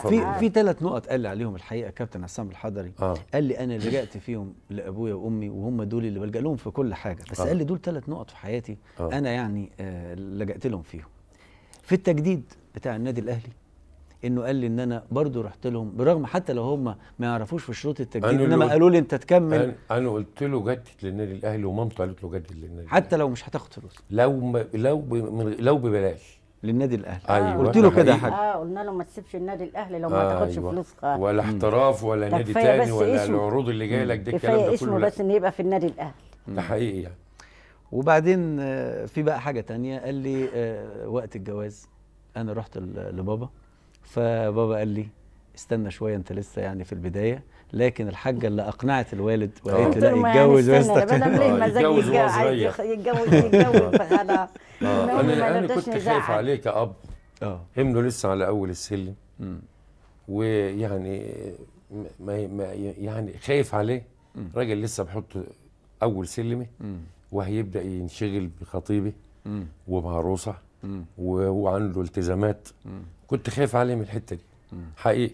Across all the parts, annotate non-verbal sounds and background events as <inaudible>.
في في ثلاث نقط قال لي عليهم الحقيقه كابتن عصام الحضري آه. قال لي انا لجأت فيهم لابويا وامي وهم دول اللي بلجأ لهم في كل حاجه بس آه. قال لي دول ثلاث نقط في حياتي آه. انا يعني آه لجأت لهم فيهم في التجديد بتاع النادي الاهلي انه قال لي ان انا برضو رحت لهم برغم حتى لو هم ما يعرفوش في شروط التجديد انما قالوا لي انت تكمل انا قلت له جدد للنادي الاهلي ومامته قالت له جدد للنادي حتى لو مش هتاخد فلوس لو لو لو ببلاش للنادي الاهلي أيوة آه، قلت له كده حاجه اه قلنا له ما تسيبش النادي الاهلي لو ما آه تاخدش أيوة. فلوس خالص ولا احتراف ولا نادي تاني ولا العروض اللي جايه لك دي الكلام ده كله اسمه بس ان يبقى في النادي الاهلي ده حقيقي يعني وبعدين آه، في بقى حاجه تانية قال لي آه، وقت الجواز انا رحت لبابا فبابا قال لي استنى شويه انت لسه يعني في البدايه لكن الحاجه اللي اقنعت الوالد وقالت لا يتجوز يعني ويستقل يتجوز يتجوز يتجوز <laughs> آه. انا انا كنت خايف عليه كاب اه انه لسه على اول السلم ويعني ما ما يعني خايف عليه راجل لسه بحط اول سلمه وهيبدا ينشغل بخطيبه وبعروسه وعنده التزامات كنت خايف عليه من الحته دي حقيقي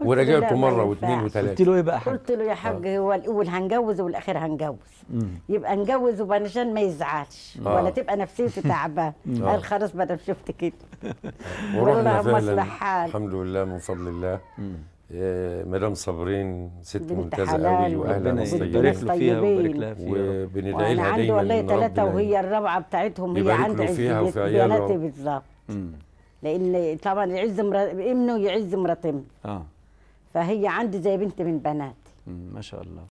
ورجعته مره واثنين وثلاثه قلت له ايه بقى قلت له يا حاج آه. هو الاول هنجوز والاخير هنجوز مم. يبقى نجوز وبنشان ما يزعلش آه. ولا تبقى نفسيته <laughs> آه. تعبان قال خلاص ما انا شفت كده ورحنا فعلا الحمد لله من فضل الله آه مدام صبرين ست ممتازه قوي واهلا مستجدين فيها ويبارك لها فيها وبندعي لها دايما عندي والله ثلاثه وهي يعني. الرابعه بتاعتهم هي عندي وفي بناتي بالظبط لان طبعا يعز ابنه يعز مرات اه فهي عندي زي بنت من بناتي ما شاء الله